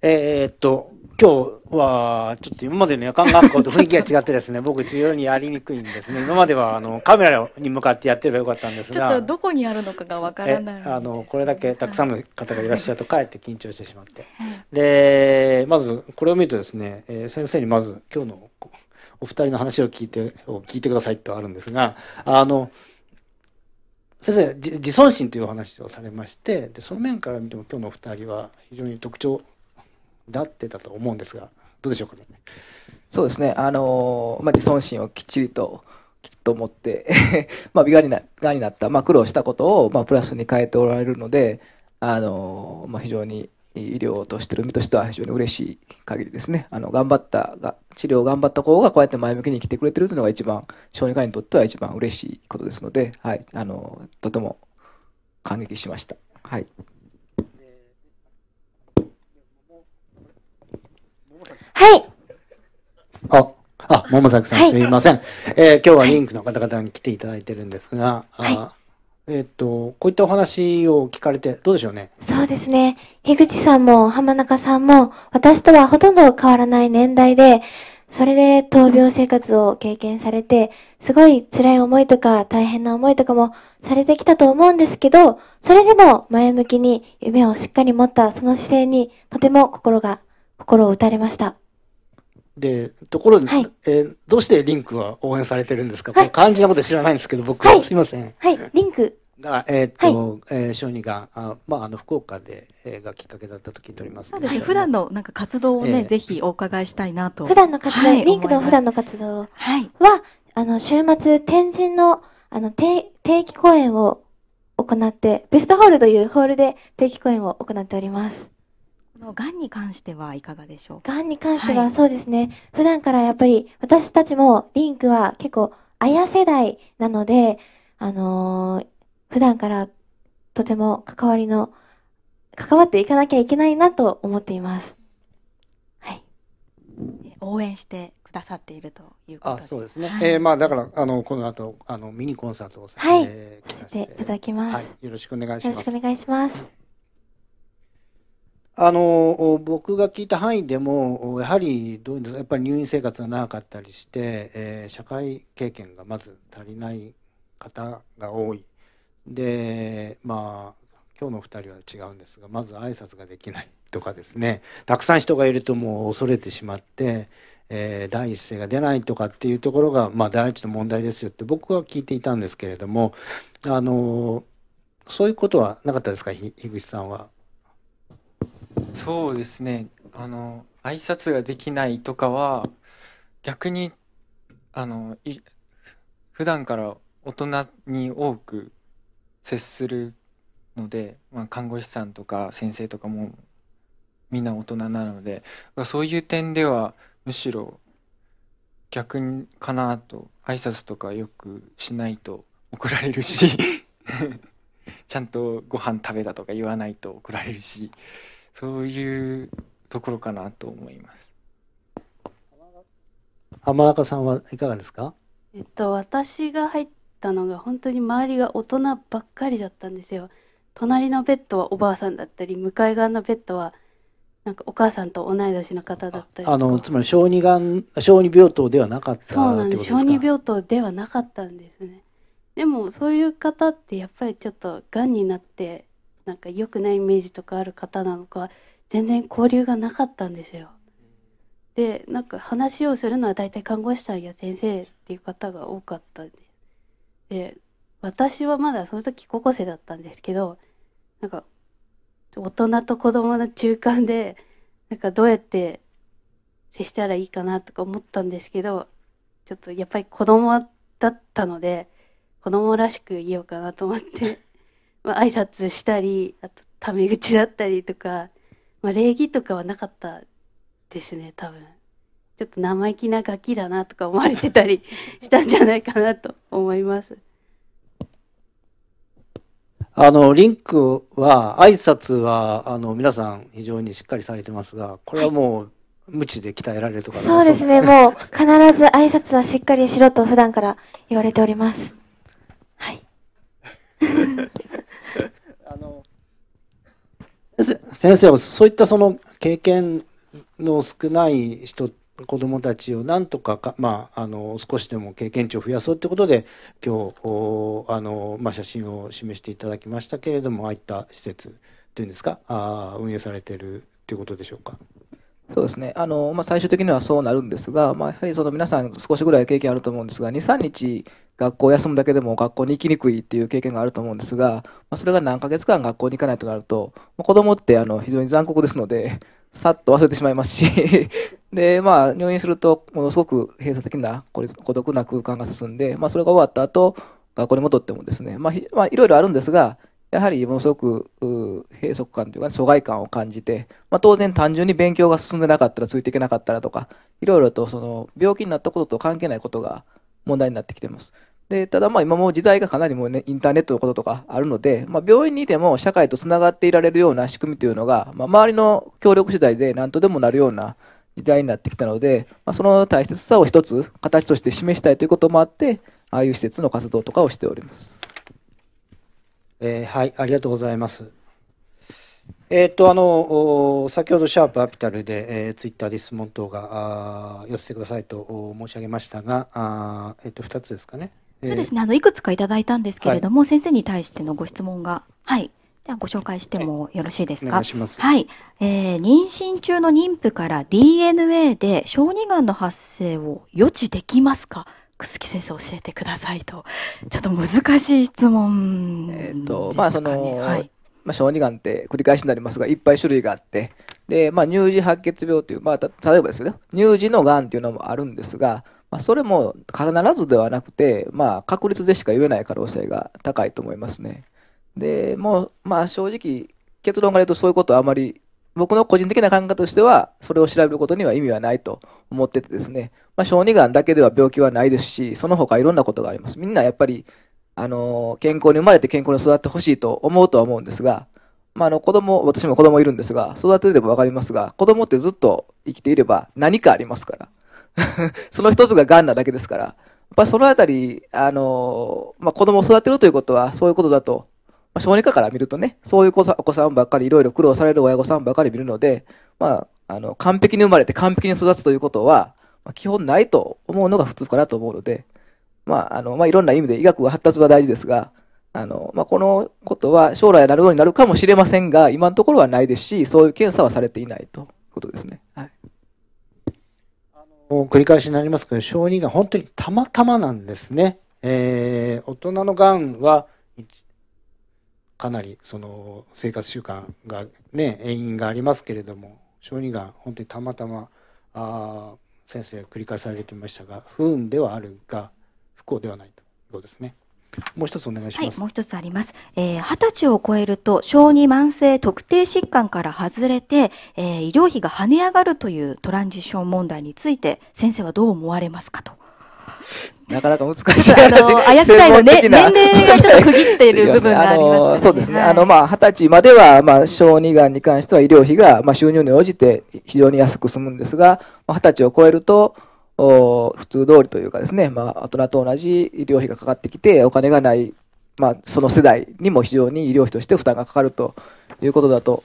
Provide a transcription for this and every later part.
えー、っと、今日は、ちょっと今までの夜間学校と雰囲気が違ってですね、僕、非常にやりにくいんですね。今までは、あの、カメラに向かってやってればよかったんですが。ちょっとどこにあるのかがわからない、あの、これだけたくさんの方がいらっしゃると、かえって緊張してしまって。で、まず、これを見るとですね、えー、先生にまず、今日のお二人の話を聞いて、を聞いてくださいとあるんですが、あの、先生自尊心というお話をされましてでその面から見ても今日のお二人は非常に特徴だってたと思うんですが、どうでしょうかね。そうですね、あのー、まあ、自尊心をきっちりと、きっと持って まあ、美がにながになった、まあ、苦労したことを、まあ、プラスに変えておられるので、あのー、まあ、非常に医療としてる身としては非常に嬉しい限りですね、あの頑張ったが、治療を頑張った子がこうやって前向きに来てくれてるというのが一番、小児科医にとっては一番嬉しいことですので、はい、あのー、とても感激しました。はいはいあ、あ、桃崎さん、すいません。えー今日はリンクの方々に来ていただいてるんですが、あえっ、と、こういったお話を聞かれて、どうでしょうね。そうですね。樋口さんも浜中さんも、私とはほとんど変わらない年代で、それで闘病生活を経験されて、すごい辛い思いとか大変な思いとかもされてきたと思うんですけど、それでも前向きに夢をしっかり持ったその姿勢にとても心が、心を打たれました。で、ところで、はい、えー、どうしてリンクは応援されてるんですか、はい、肝心なこと知らないんですけど、僕、はい、すいません。はい、リンク。が、えっ、と、はい、えー、小児が、あまあ、あの、福岡で、えー、がきっかけだったと聞いております、ね。そうですね。普段の、なんか活動をね、えー、ぜひお伺いしたいなと。普段の活動、はい、リンクの普段の活動は、はい、あの、週末、天神の、あの、定期公演を行って、ベストホールというホールで定期公演を行っております。のがんに関してはいかがでしょうかがんに関してはそうですね、はい、普段からやっぱり私たちもリンクは結構綾世代なので、あのー、普段からとても関わりの、関わっていかなきゃいけないなと思っています。はい。応援してくださっているということであそうですね。はい、えー、まあだからあのこの後あのミニコンサートをさせて,、はい、させていただきます、はい、よろしくお願いします。よろしくお願いします。あの僕が聞いた範囲でもやはりどうですやっぱり入院生活が長かったりして、えー、社会経験がまず足りない方が多いでまあ今日の2人は違うんですがまず挨拶ができないとかですねたくさん人がいるともう恐れてしまって、えー、第一声が出ないとかっていうところが、まあ、第一の問題ですよって僕は聞いていたんですけれどもあのそういうことはなかったですか樋口さんは。そうですねあの挨拶ができないとかは逆にあのい普段から大人に多く接するので、まあ、看護師さんとか先生とかもみんな大人なのでそういう点ではむしろ逆かなと挨拶とかよくしないと怒られるし ちゃんとご飯食べたとか言わないと怒られるしそういうところかなと思います。浜中さんはいかがですかえっと私が入ったのが本当に周りが大人ばっかりだったんですよ隣のベッドはおばあさんだったり向かい側のベッドはなんかお母さんと同い年の方だったりあのつまり小児がん小児病棟ではなかったそうなんです小児病棟ではなかったんですねでもそういう方ってやっぱりちょっとがんになってなんか良くないイメージとかある方なのか全然交流がなかったんですよ。でなんか話をするのは大体看護師さんや先生っていう方が多かったんでで私はまだその時高校生だったんですけどなんか大人と子供の中間でなんかどうやって接したらいいかなとか思ったんですけどちょっとやっぱり子供だったので子供らしく言おうかなと思ってまあ、挨拶したりあとタメ口だったりとか、まあ、礼儀とかはなかったですね多分ちょっと生意気なガキだなとか思われてたりしたんじゃないかなと思います あのリンクは挨拶はあの皆さん非常にしっかりされてますがこれはもう、はい無知で鍛えられるとかそうですね、もう必ず挨拶はしっかりしろと普段から言われております。はい。先生はそういったその経験の少ない人子どもたちをなんとかか、まあ、あの少しでも経験値を増やそうってことで今日あの、まあ、写真を示していただきましたけれどもああいった施設というんですかあ運営されてるということでしょうか。そうですね。あの、まあ、最終的にはそうなるんですが、まあ、やはりその皆さん少しぐらい経験あると思うんですが、2、3日学校休むだけでも学校に行きにくいっていう経験があると思うんですが、まあ、それが何ヶ月間学校に行かないとなると、まあ、子供ってあの非常に残酷ですので、さっと忘れてしまいますし で、まあ、入院すると、ものすごく閉鎖的な孤独な空間が進んで、まあ、それが終わった後、学校に戻ってもですね、ままあ、いろいろあるんですが、やはりものすごく閉塞感というか、疎外感を感じて、まあ、当然単純に勉強が進んでなかったらついていけなかったらとか、いろいろとその病気になったことと関係ないことが問題になってきています。で、ただまあ今も時代がかなりもうね、インターネットのこととかあるので、まあ、病院にいても社会とつながっていられるような仕組みというのが、まあ、周りの協力次第で何とでもなるような時代になってきたので、まあ、その大切さを一つ形として示したいということもあって、ああいう施設の活動とかをしております。えー、はい、ありがとうございます。えー、っと、あの、先ほどシャープアピタルで、えー、ツイッターで質問等が寄せてくださいと申し上げましたが、あえー、っと、2つですかね。そうですね、あの、いくつかいただいたんですけれども、はい、先生に対してのご質問が、はい、じゃご紹介してもよろしいですか。いすはい、えー。妊娠中の妊婦から DNA で小児がんの発生を予知できますか楠木先生教えてくださいとちょっと難しい質問、でえーとまあその、まあ、小児がんって繰り返しになりますがいっぱい種類があってで、まあ、乳児白血病という、まあ、た例えばですよ乳児のがんというのもあるんですが、まあ、それも必ずではなくて、まあ、確率でしか言えない可能性が高いと思いますね。でもう、まあ、正直結論から言うとそういうことはあまり僕の個人的な考えとしては、それを調べることには意味はないと思っててですね、まあ、小児がんだけでは病気はないですし、その他いろんなことがあります。みんなやっぱり、あの、健康に生まれて健康に育ってほしいと思うとは思うんですが、まあ、あの、子供、私も子供いるんですが、育てればわかりますが、子供ってずっと生きていれば何かありますから。その一つが癌なだけですから、やっぱりそのあたり、あの、まあ、子供を育てるということはそういうことだとまあ、小児科から見るとね、そういうお子さんばっかり、いろいろ苦労される親御さんばっかり見るので、まあ、あの、完璧に生まれて完璧に育つということは、まあ、基本ないと思うのが普通かなと思うので、まあ、あの、まあ、いろんな意味で医学は発達は大事ですが、あの、まあ、このことは将来なるようになるかもしれませんが、今のところはないですし、そういう検査はされていないということですね。はい。あの繰り返しになりますけど、小児が本当にたまたまなんですね。えー、大人のがんは、かなりその生活習慣がね遠因がありますけれども小児がん本当にたまたまあ先生繰り返されてましたが不運ではあるが不幸ではないということですね。もう一つお願いします。はい、もう一つあります。えー、歳を超えると、小児慢性特定疾患から外れて、えー、医療費が跳ね上がるというトランジション問題について、先生はどう思われますかと。なかなか難しい話。あや世代の、ね、年齢がちょっと区切っている部分があります、ね、そうですね。はい、あの、まあ、二十歳までは、まあ、小児がんに関しては医療費が、まあ、収入に応じて非常に安く済むんですが、二、十、歳を超えると、お普通通りというかですね、まあ、大人と同じ医療費がかかってきて、お金がない、まあ、その世代にも非常に医療費として負担がかかるということだと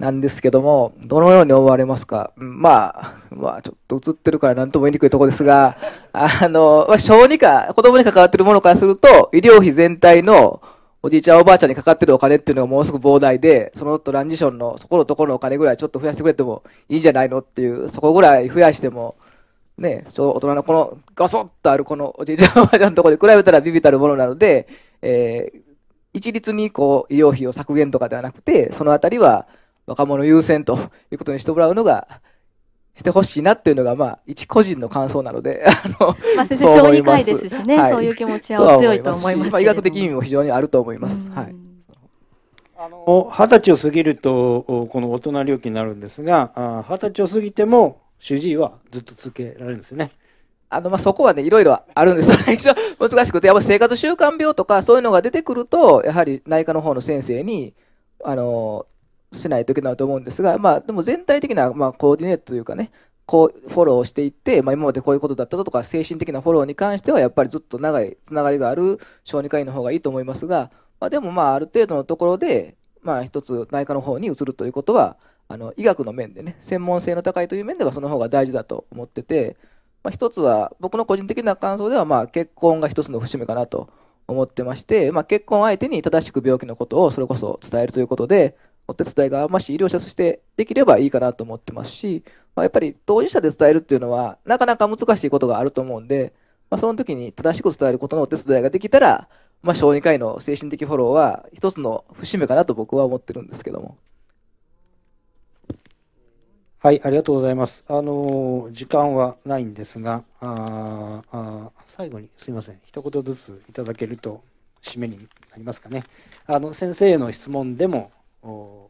なんですけども、どのように思われますか、まあ、まあ、ちょっと映ってるから何とも言いにくいとこですが、あの、まあ、小児科、子供に関わってるものからすると、医療費全体のおじいちゃんおばあちゃんにかかってるお金っていうのがものすごく膨大で、そのトランジションのそこのところのお金ぐらいちょっと増やしてくれてもいいんじゃないのっていう、そこぐらい増やしても、ね、大人のこのガソッとあるこのおじいちゃんおばあちゃんのところに比べたらビビたるものなので、えー、一律にこう医療費を削減とかではなくて、そのあたりは、若者優先ということにしてもらうのが、してほしいなっていうのが、まあ、一個人の感想なので、あの、まあ、先生、小児科医ですしね、はい、そういう気持ちは強いと思いますまあ、医学的意味も非常にあると思います。はい。あの、二十歳を過ぎると、この大人料金になるんですが、二十歳を過ぎても、主治医はずっと続けられるんですよね。あの、まあ、そこはね、いろいろあるんです。一応、難しくて、やっぱ生活習慣病とか、そういうのが出てくると、やはり内科の方の先生に、あの、しないといけないと思うんですが、まあ、でも全体的な、まあ、コーディネートというかね、こう、フォローしていって、まあ、今までこういうことだったとか、精神的なフォローに関しては、やっぱりずっと長いつながりがある小児科医の方がいいと思いますが、まあ、でも、まあ、ある程度のところで、まあ、一つ内科の方に移るということは、あの、医学の面でね、専門性の高いという面では、その方が大事だと思ってて、まあ、一つは、僕の個人的な感想では、まあ、結婚が一つの節目かなと思ってまして、まあ、結婚相手に正しく病気のことをそれこそ伝えるということで、お手伝いが、もし医療者としてできればいいかなと思ってますし、まあ、やっぱり当事者で伝えるっていうのは、なかなか難しいことがあると思うんで、まあ、その時に正しく伝えることのお手伝いができたら、まあ、小児科医の精神的フォローは一つの節目かなと僕は思ってるんですけども。はい、ありがとうございます。あの時間はないんですが、ああ最後にすみません、一言ずついただけると締めになりますかね。あの先生への質問でもそ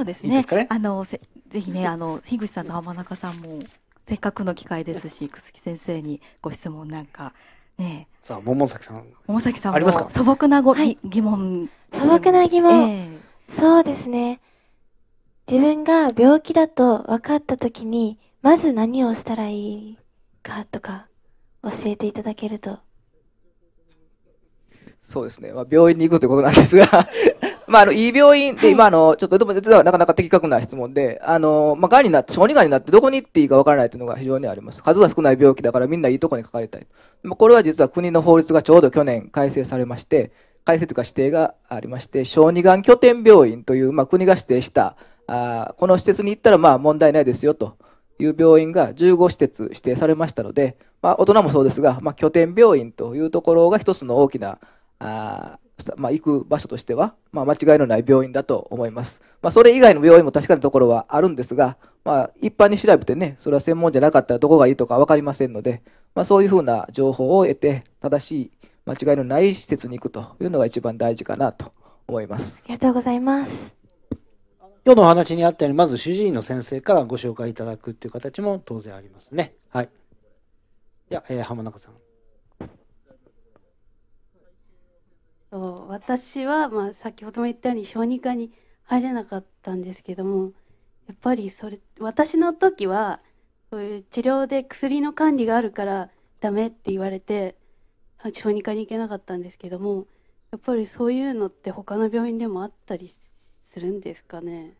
うですね。いいすねあのぜひねあの樋口さんと浜中さんもせっかくの機会ですし、楠木先生にご質問なんかね。さあ桃崎さん。桃崎さんありますか。素朴なご、はい、疑問。素朴な疑問。えー、そうですね。自分が病気だと分かった時にまず何をしたらいいかとか教えていただけるとそうですね、まあ、病院に行くということなんですがまあ、あの、いい病院って、今、あの、ちょっと、でも、なかなか的確な質問で、あの、まあ、癌になって、小児癌になって、どこに行っていいかわからないというのが非常にあります。数が少ない病気だから、みんないいとこにかかりたい。まあ、これは実は国の法律がちょうど去年改正されまして、改正というか指定がありまして、小児がん拠点病院という、まあ、国が指定した、あこの施設に行ったら、まあ、問題ないですよ、という病院が15施設指定されましたので、まあ、大人もそうですが、まあ、拠点病院というところが一つの大きな、あまあ、行く場所としては、まあ、間違いのない病院だと思います。まあ、それ以外の病院も確かなところはあるんですが、まあ、一般に調べてね、それは専門じゃなかったらどこがいいとか分かりませんので、まあ、そういうふうな情報を得て、正しい、間違いのない施設に行くというのが一番大事かなと思います。ありがとうございます。今日のお話にあったように、まず主治医の先生からご紹介いただくっていう形も当然ありますね。はい。では、えー、浜中さん。私は、まあ、先ほども言ったように小児科に入れなかったんですけどもやっぱりそれ私の時はそういう治療で薬の管理があるからダメって言われて小児科に行けなかったんですけどもやっぱりそういうのって他の病院でもあったりするんですかね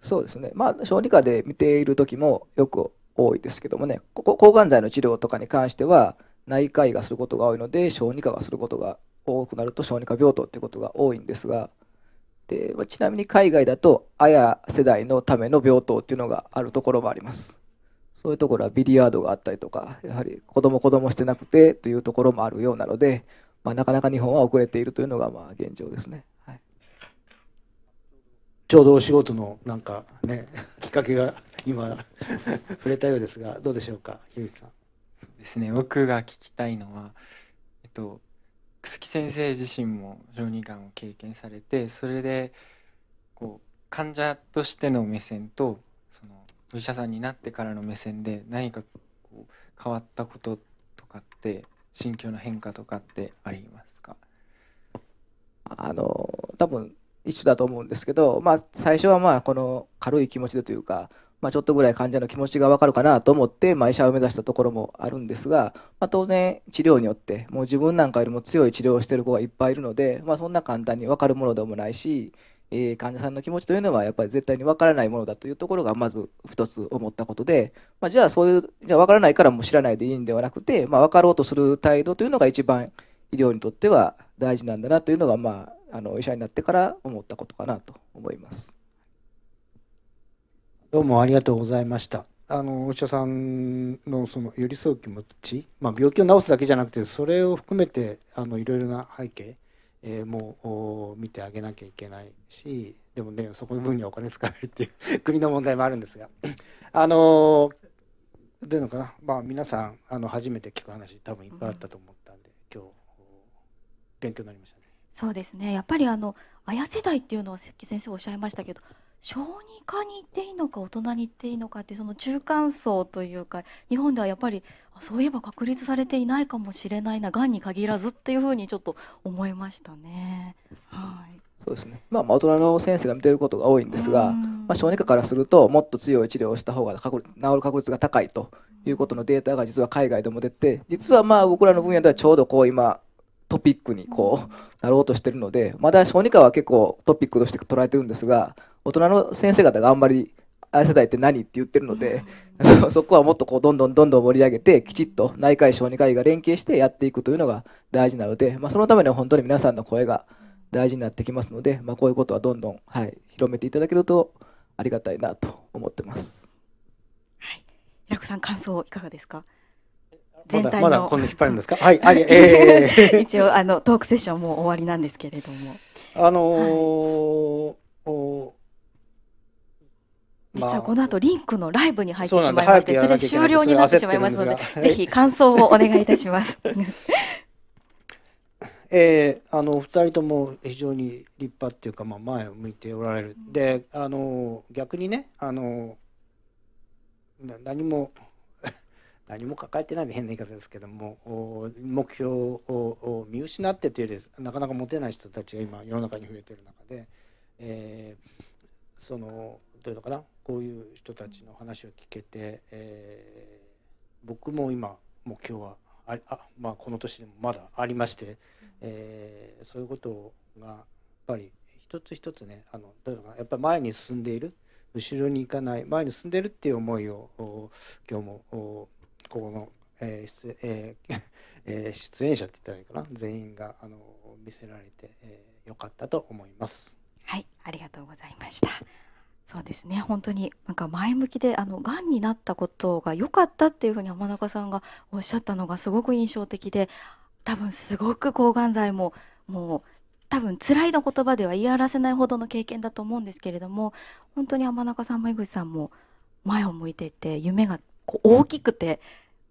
そうですね、まあ、小児科で見ている時もよく多いですけどもね抗がん剤の治療とかに関しては内科医がすることが多いので小児科がすることが多くなると小児科病棟っていうことが多いんですが、でまあ、ちなみに海外だと、あや世代のための病棟っていうのがあるところもあります。そういうところはビリヤードがあったりとか、やはり子供子供してなくてというところもあるようなので、まあ、なかなか日本は遅れているというのがまあ現状ですね。はい、ちょうどお仕事のなんかね、きっかけが今触れたようですが、どうでしょうか、樋口さん。そうですね、僕が聞きたいのは、えっと、楠木先生自身も小児がんを経験されてそれでこう患者としての目線とそのお医者さんになってからの目線で何かこう変わったこととかって心境の変化とかってありますかあの多分一緒だと思うんですけど、まあ、最初はまあこの軽い気持ちでというかまあ、ちょっとぐらい患者の気持ちがわかるかなと思って、まあ、医者を目指したところもあるんですが、まあ、当然治療によってもう自分なんかよりも強い治療をしてる子がいっぱいいるので、まあ、そんな簡単に分かるものでもないし、えー、患者さんの気持ちというのはやっぱり絶対に分からないものだというところがまず一つ思ったことで、まあ、じゃあそういうじゃあ分からないからもう知らないでいいんではなくて、まあ、分かろうとする態度というのが一番医療にとっては大事なんだなというのが、まあ、あの医者になってから思ったことかなと思います。どうもありがとうございました。あのお医者さんのその寄り添う気持ち、まあ、病気を治すだけじゃなくてそれを含めてあのいろいろな背景、えも見てあげなきゃいけないしでもねそこの分にはお金使われるっていう 国の問題もあるんですがあのどういうのかな、まあ、皆さんあの初めて聞く話多分いっぱいあったと思ったんで、今日勉強になりましたね。そうですねやっぱりあの綾世代っていうのはさっき先生おっしゃいましたけど小児科に行っていいのか大人に行っていいのかってその中間層というか日本ではやっぱりそういえば確立されていないかもしれないながんに限らずっていうふうにちょっと思いましたね。はいそうですねまあ、大人の先生が見てることが多いんですが、まあ、小児科からするともっと強い治療をした方が治る確率が高いということのデータが実は海外でも出て実はまあ僕らの分野ではちょうどこう今トピックにこうなろうとしてるのでまだ小児科は結構トピックとして捉えてるんですが大人の先生方があんまりあ世代って何って言ってるので、そ そこはもっとこうどんどんどんどん盛り上げてきちっと内科医小児科医が連携してやっていくというのが大事なので、まあ、そのためには本当に皆さんの声が大事になってきますので、まあ、こういうことはどんどん、はい、広めていただけるとありがたいなと思ってます。はい、平子さん感想いかがですか全体の、まだ、ま、こんな引っ張るんですか はい、はい、えー、一応あのトークセッションも終わりなんですけれどもあのーはい実はこの後リンクのライブに入ってしまいまして、それ終了になってしまいますので、ぜひ感想をお願いいたします。えー、あの2人とも非常に立派っていうか、まあ、前を向いておられる、であの逆にねあの何も何も抱えてないで変な言い方ですけども目標を見失ってというよりなかなか持てない人たちが今世の中に増えてる中で、えー、そのどういうのかなこういう人たちの話を聞けて、えー、僕も今目標はああ、まあ、この年でもまだありまして、えー、そういうことがやっぱり一つ一つねあのどういうのかなやっぱり前に進んでいる後ろに行かない前に進んでるっていう思いを今日もこの、えー出えー えー、出演者って言ったらいいかな全員があの見せられて、えー、よかったと思います。はいありがとうございました。そうですね本当になんか前向きであのがんになったことが良かったっていうふうに浜中さんがおっしゃったのがすごく印象的で多分すごく抗がん剤ももう多分辛いの言葉では言い表せないほどの経験だと思うんですけれども本当に天中さんも井口さんも前を向いていて夢がこう大きくて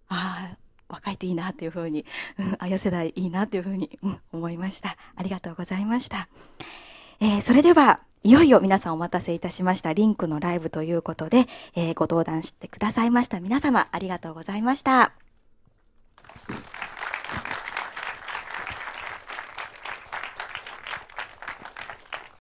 ああ若いっていいなというふうに、うん、あや世代いいなというふうに、うん、思いましたありがとうございました、えー、それではいよいよ皆さんお待たせいたしましたリンクのライブということで、えー、ご登壇してくださいました皆様ありがとうございました